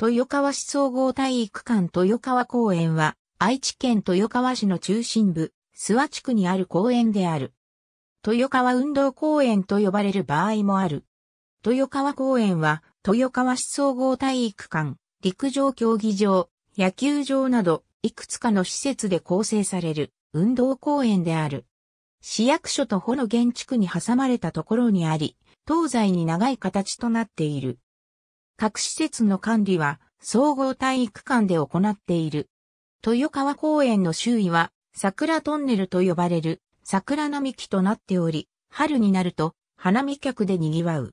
豊川市総合体育館豊川公園は、愛知県豊川市の中心部、諏訪地区にある公園である。豊川運動公園と呼ばれる場合もある。豊川公園は、豊川市総合体育館、陸上競技場、野球場など、いくつかの施設で構成される運動公園である。市役所と保の原地区に挟まれたところにあり、東西に長い形となっている。各施設の管理は総合体育館で行っている。豊川公園の周囲は桜トンネルと呼ばれる桜並木となっており、春になると花見客で賑わう。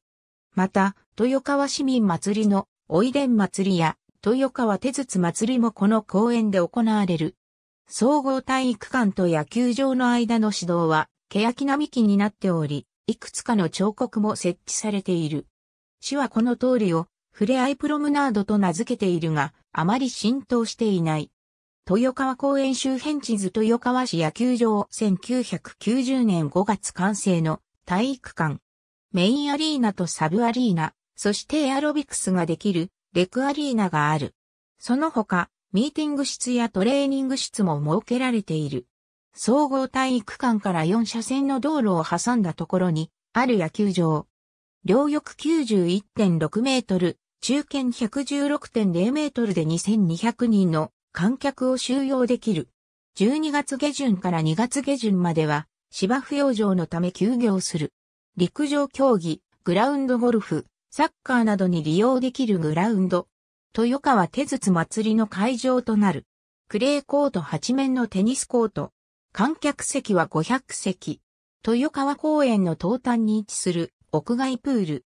また、豊川市民祭りのおいでん祭りや豊川手筒祭りもこの公園で行われる。総合体育館と野球場の間の指導は欅並木になっており、いくつかの彫刻も設置されている。市はこの通りをフレアイプロムナードと名付けているが、あまり浸透していない。豊川公園周辺地図豊川市野球場1990年5月完成の体育館。メインアリーナとサブアリーナ、そしてエアロビクスができるレクアリーナがある。その他、ミーティング室やトレーニング室も設けられている。総合体育館から4車線の道路を挟んだところにある野球場。両翼91.6メートル、中堅116.0メートルで2200人の観客を収容できる。12月下旬から2月下旬までは芝生養生のため休業する。陸上競技、グラウンドゴルフ、サッカーなどに利用できるグラウンド。豊川手筒祭りの会場となる。クレーコート8面のテニスコート。観客席は500席。豊川公園の東端に位置する屋外プール。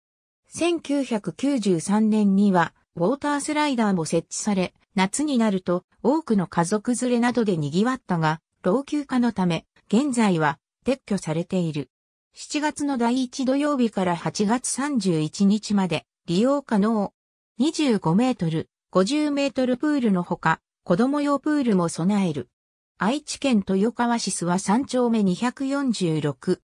1993年には、ウォータースライダーも設置され、夏になると多くの家族連れなどで賑わったが、老朽化のため、現在は撤去されている。7月の第1土曜日から8月31日まで利用可能。25メートル、50メートルプールのほか、子供用プールも備える。愛知県豊川市諏訪3丁目246。